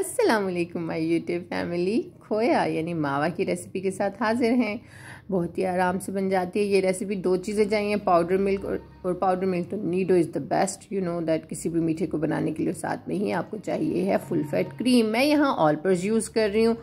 Assalamu alaikum my YouTube family. खोया यानी मावा की रेसिपी के साथ हाजिर हैं बहुत ही आराम से बन जाती है ये रेसिपी दो चीज़ें चाहिए पाउडर मिल्क और, और पाउडर मिल्क तो Nido is the best you know that किसी भी मीठे को बनाने के लिए साथ में ही आपको चाहिए है फुल फैट क्रीम मैं यहाँ ऑल पर्स यूज़ कर रही हूँ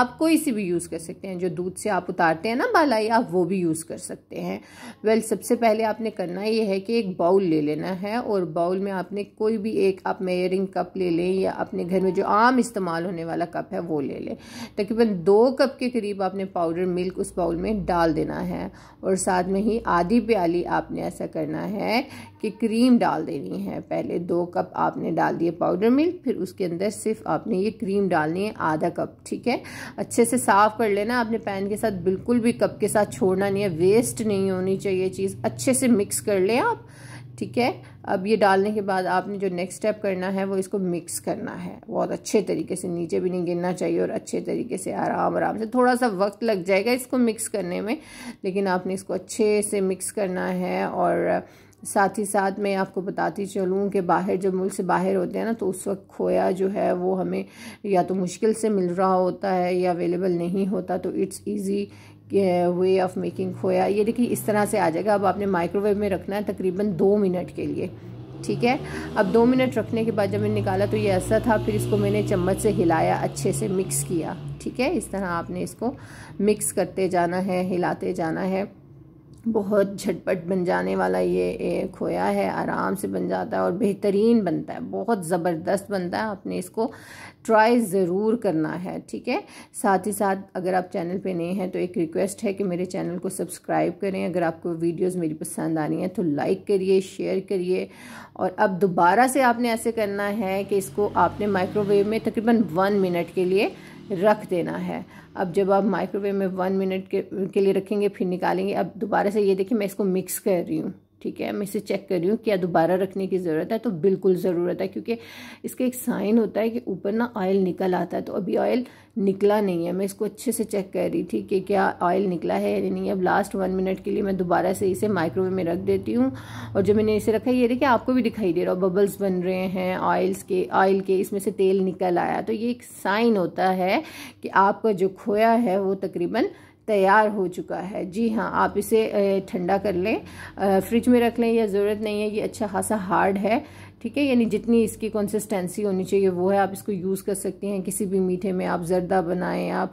आप कोई सी भी यूज़ कर सकते हैं जो दूध से आप उतारते हैं ना बालाई आप वो भी यूज़ कर सकते हैं वेल well, सबसे पहले आपने करना ये है कि एक बाउल ले लेना है और बाउल में आपने कोई भी एक आप मेयरिंग कप ले लें या अपने घर में जो आम इस्तेमाल होने वाला कप है वो ले लें तक तकरीबन दो कप के करीब आपने पाउडर मिल्क उस बाउल में डाल देना है और साथ में ही आधी प्याली आपने ऐसा करना है कि क्रीम डाल देनी है पहले दो कप आपने डाल दिए पाउडर मिल्क फिर उसके अंदर सिर्फ आपने ये क्रीम डालनी है आधा कप ठीक है अच्छे से साफ़ कर लेना आपने पैन के साथ बिल्कुल भी कप के साथ छोड़ना नहीं है वेस्ट नहीं होनी चाहिए चीज़ अच्छे से मिक्स कर लें आप ठीक है अब ये डालने के बाद आपने जो नेक्स्ट स्टेप करना है वो इसको मिक्स करना है बहुत अच्छे तरीके से नीचे भी नहीं गिरना चाहिए और अच्छे तरीके से आराम आराम से थोड़ा सा वक्त लग जाएगा इसको मिक्स करने में लेकिन आपने इसको अच्छे से मिक्स करना है और साथ ही साथ मैं आपको बताती चलूँ कि बाहर जब मुल्क से बाहर होते हैं ना तो उस वक्त खोया जो है वो हमें या तो मुश्किल से मिल रहा होता है या अवेलेबल नहीं होता तो it's easy way of making खोया ये देखिए इस तरह से आ जाएगा अब आपने माइक्रोवेव में रखना है तकरीबन दो मिनट के लिए ठीक है अब दो मिनट रखने के बाद जब मैंने निकाला तो ये ऐसा था फिर इसको मैंने चम्मच से हिलाया अच्छे से मिक्स किया ठीक है इस तरह आपने इसको मिक्स करते जाना है हिलाते जाना है बहुत झटपट बन जाने वाला ये खोया है आराम से बन जाता है और बेहतरीन बनता है बहुत ज़बरदस्त बनता है आपने इसको ट्राई ज़रूर करना है ठीक है साथ ही साथ अगर आप चैनल पे नए हैं तो एक रिक्वेस्ट है कि मेरे चैनल को सब्सक्राइब करें अगर आपको वीडियोस मेरी पसंद आ रही हैं तो लाइक करिए शेयर करिए और अब दोबारा से आपने ऐसे करना है कि इसको आपने माइक्रोवेव में तकरीबन वन मिनट के लिए रख देना है अब जब आप माइक्रोवेव में वन मिनट के के लिए रखेंगे फिर निकालेंगे अब दोबारा से ये देखिए मैं इसको मिक्स कर रही हूँ ठीक है मैं इसे चेक कर रही हूँ क्या दोबारा रखने की ज़रूरत है तो बिल्कुल ज़रूरत है क्योंकि इसका एक साइन होता है कि ऊपर ना ऑयल निकल आता है तो अभी ऑयल निकला नहीं है मैं इसको अच्छे से चेक कर रही थी कि क्या ऑयल निकला है या नहीं अब लास्ट वन मिनट के लिए मैं दोबारा से इसे माइक्रोवेव में रख देती हूँ और जो मैंने इसे रखा ये देखिए आपको भी दिखाई दे रहा हो बबल्स बन रहे हैं ऑयल्स के ऑयल के इसमें से तेल निकल आया तो ये एक साइन होता है कि आपका जो खोया है वो तकरीबन तैयार हो चुका है जी हाँ आप इसे ठंडा कर लें फ्रिज में रख लें यह ज़रूरत नहीं है ये अच्छा खासा हार्ड है ठीक है यानी जितनी इसकी कंसिस्टेंसी होनी चाहिए वो है आप इसको यूज़ कर सकते हैं किसी भी मीठे में आप जर्दा बनाएं आप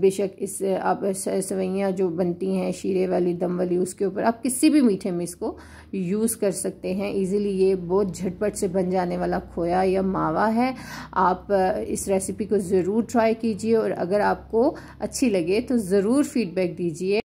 बेशक इस आप सवैयाँ जो बनती हैं शीरे वाली दम वाली उसके ऊपर आप किसी भी मीठे में इसको यूज़ कर सकते हैं इजीली ये बहुत झटपट से बन जाने वाला खोया या मावा है आप इस रेसिपी को ज़रूर ट्राई कीजिए और अगर आपको अच्छी लगे तो ज़रूर फीडबैक दीजिए